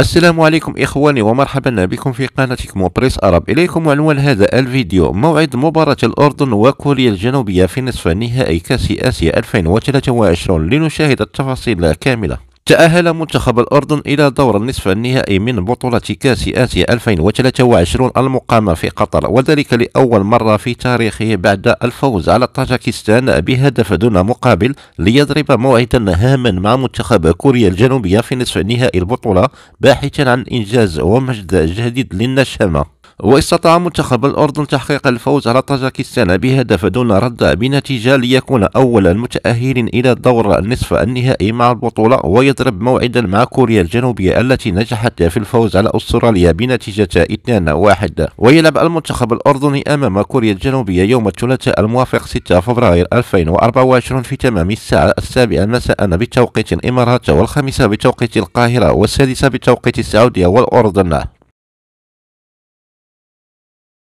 السلام عليكم إخواني ومرحبا بكم في قناتكم وبريس عرب إليكم عنوان هذا الفيديو موعد مباراة الأردن وكوريا الجنوبية في نصف نهائي كأس آسيا 2023 لنشاهد التفاصيل كاملة تأهل منتخب الأردن إلى دور النصف النهائي من بطولة كأس آسيا 2023 المقامة في قطر وذلك لأول مرة في تاريخه بعد الفوز على طاجكستان بهدف دون مقابل ليضرب موعدا هاما مع منتخب كوريا الجنوبية في نصف نهائي البطولة باحثا عن إنجاز ومجد جديد للنشامة واستطاع منتخب الأردن تحقيق الفوز على طاجكستان بهدف دون رد بنتيجة ليكون أول المتأهلين إلى دور النصف النهائي مع البطولة ويضرب موعدا مع كوريا الجنوبية التي نجحت في الفوز على أستراليا بنتيجة 2-1 ويلعب المنتخب الأردني أمام كوريا الجنوبية يوم الثلاثاء الموافق 6 فبراير 2024 في تمام الساعة السابعة مساء بتوقيت الإمارات والخامسة بتوقيت القاهرة والسادسة بتوقيت السعودية والأردن